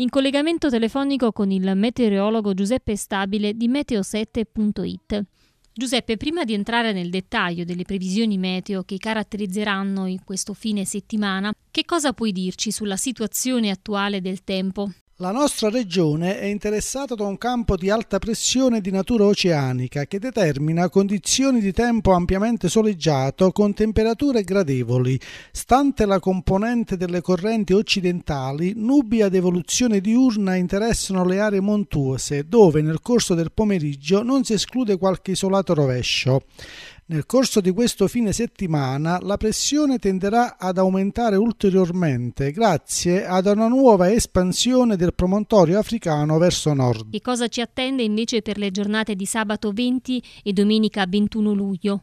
in collegamento telefonico con il meteorologo Giuseppe Stabile di meteo7.it. Giuseppe, prima di entrare nel dettaglio delle previsioni meteo che caratterizzeranno questo fine settimana, che cosa puoi dirci sulla situazione attuale del tempo? La nostra regione è interessata da un campo di alta pressione di natura oceanica che determina condizioni di tempo ampiamente soleggiato con temperature gradevoli. Stante la componente delle correnti occidentali, nubi ad evoluzione diurna interessano le aree montuose, dove nel corso del pomeriggio non si esclude qualche isolato rovescio. Nel corso di questo fine settimana la pressione tenderà ad aumentare ulteriormente grazie ad una nuova espansione del promontorio africano verso nord. E cosa ci attende invece per le giornate di sabato 20 e domenica 21 luglio?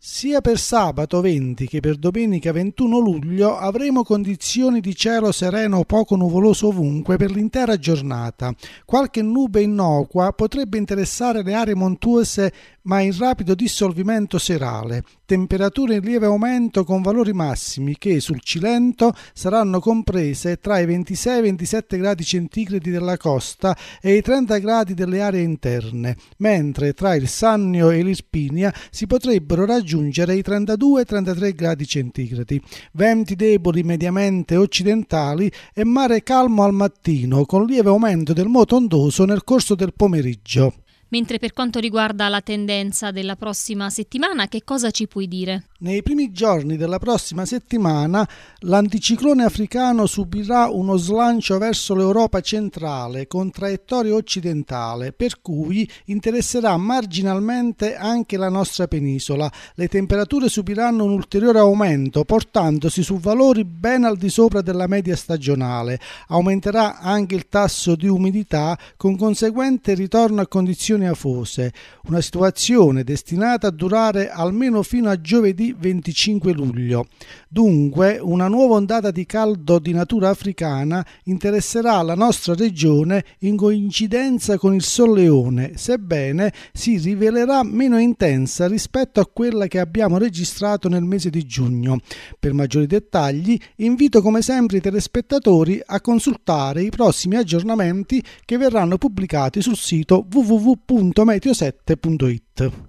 Sia per sabato 20 che per domenica 21 luglio avremo condizioni di cielo sereno o poco nuvoloso ovunque per l'intera giornata. Qualche nube innocua potrebbe interessare le aree montuose ma in rapido dissolvimento serale, temperature in lieve aumento con valori massimi che sul Cilento saranno comprese tra i 26 e 27 gradi centigradi della costa e i 30 gradi delle aree interne, mentre tra il Sannio e l'Irpinia si potrebbero raggiungere i 32-33 gradi centigradi. Venti deboli mediamente occidentali e mare calmo al mattino con lieve aumento del moto ondoso nel corso del pomeriggio. Mentre per quanto riguarda la tendenza della prossima settimana, che cosa ci puoi dire? Nei primi giorni della prossima settimana l'anticiclone africano subirà uno slancio verso l'Europa centrale con traiettoria occidentale, per cui interesserà marginalmente anche la nostra penisola. Le temperature subiranno un ulteriore aumento, portandosi su valori ben al di sopra della media stagionale. Aumenterà anche il tasso di umidità con conseguente ritorno a condizioni afose, una situazione destinata a durare almeno fino a giovedì 25 luglio. Dunque, una nuova ondata di caldo di natura africana interesserà la nostra regione in coincidenza con il solleone, sebbene si rivelerà meno intensa rispetto a quella che abbiamo registrato nel mese di giugno. Per maggiori dettagli, invito come sempre i telespettatori a consultare i prossimi aggiornamenti che verranno pubblicati sul sito www.meteoset.it.